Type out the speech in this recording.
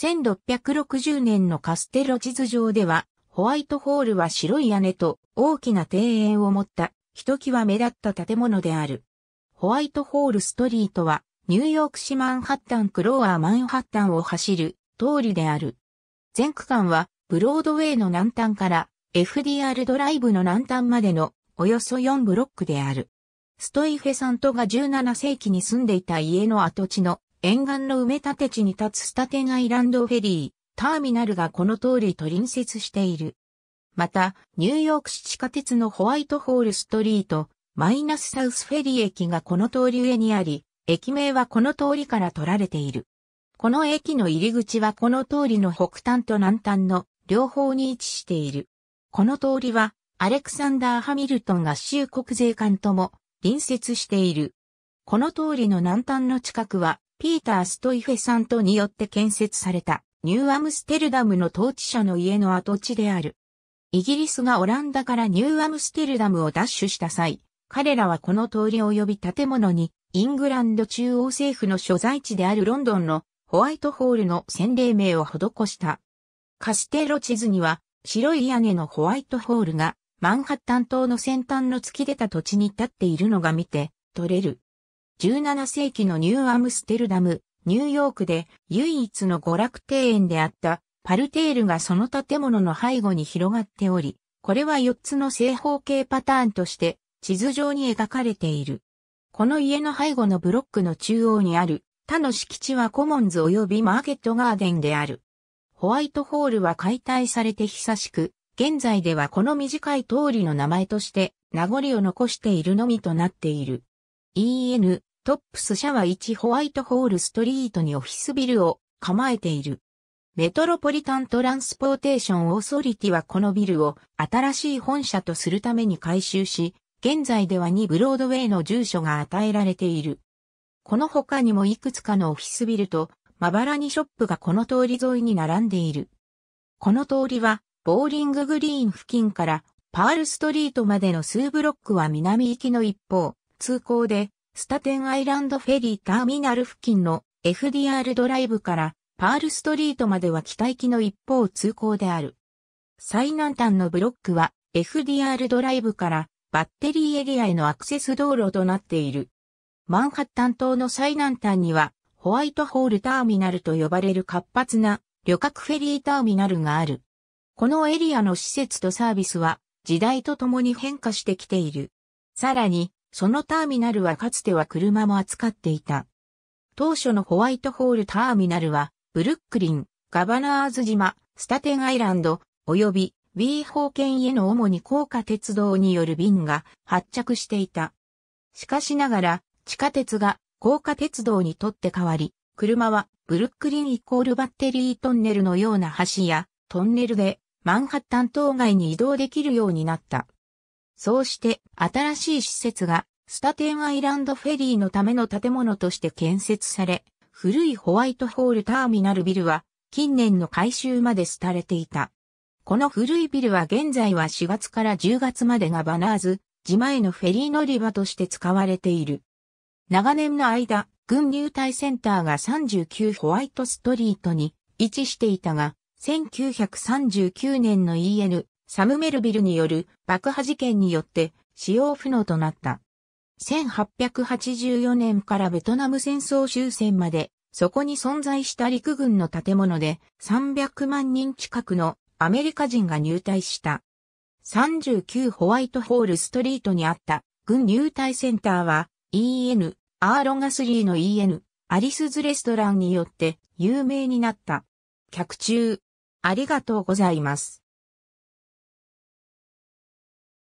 1660年のカステロ地図上では、ホワイトホールは白い屋根と大きな庭園を持ったひときわ目立った建物である。ホワイトホールストリートは、ニューヨーク市マンハッタンクローアーマンハッタンを走る通りである。全区間は、ブロードウェイの南端から FDR ドライブの南端までのおよそ4ブロックである。ストイフェさんとが17世紀に住んでいた家の跡地の沿岸の埋め立て地に立つスタテンアイランドフェリー、ターミナルがこの通りと隣接している。また、ニューヨーク市地下鉄のホワイトホールストリート、マイナスサウスフェリー駅がこの通り上にあり、駅名はこの通りから取られている。この駅の入り口はこの通りの北端と南端の両方に位置している。この通りは、アレクサンダー・ハミルトン合衆国税館とも隣接している。この通りの南端の近くはピーター・ストイフェさんとによって建設されたニューアムステルダムの統治者の家の跡地である。イギリスがオランダからニューアムステルダムを奪取した際、彼らはこの通り及び建物にイングランド中央政府の所在地であるロンドンのホワイトホールの洗礼名を施した。カステロ地図には白い屋根のホワイトホールがマンハッタン島の先端の突き出た土地に立っているのが見て取れる。17世紀のニューアムステルダム、ニューヨークで唯一の娯楽庭園であったパルテールがその建物の背後に広がっており、これは4つの正方形パターンとして地図上に描かれている。この家の背後のブロックの中央にある他の敷地はコモンズ及びマーケットガーデンである。ホワイトホールは解体されて久しく、現在ではこの短い通りの名前として名残を残しているのみとなっている。EN トップス社は1ホワイトホールストリートにオフィスビルを構えている。メトロポリタントランスポーテーションオーソリティはこのビルを新しい本社とするために改修し、現在では2ブロードウェイの住所が与えられている。この他にもいくつかのオフィスビルとまばらにショップがこの通り沿いに並んでいる。この通りはボーリンググリーン付近からパールストリートまでの数ブロックは南行きの一方、通行でスタテンアイランドフェリーターミナル付近の FDR ドライブからパールストリートまでは北行きの一方通行である。最南端のブロックは FDR ドライブからバッテリーエリアへのアクセス道路となっている。マンハッタン島の最南端にはホワイトホールターミナルと呼ばれる活発な旅客フェリーターミナルがある。このエリアの施設とサービスは時代とともに変化してきている。さらにそのターミナルはかつては車も扱っていた。当初のホワイトホールターミナルは、ブルックリン、ガバナーズ島、スタテンアイランド、及び、ウィーホー県への主に高架鉄道による便が発着していた。しかしながら、地下鉄が高架鉄道にとって変わり、車はブルックリンイコールバッテリートンネルのような橋やトンネルでマンハッタン島外に移動できるようになった。そうして新しい施設がスタテンアイランドフェリーのための建物として建設され、古いホワイトホールターミナルビルは近年の改修まで廃れていた。この古いビルは現在は4月から10月までがバナーズ、自前のフェリー乗り場として使われている。長年の間、軍入隊センターが39ホワイトストリートに位置していたが、1939年の EN サムメルビルによる爆破事件によって使用不能となった。1884年からベトナム戦争終戦まで、そこに存在した陸軍の建物で300万人近くのアメリカ人が入隊した。39ホワイトホールストリートにあった軍入隊センターは EN、アーロガスリーの EN、アリスズレストランによって有名になった。客中、ありがとうございます。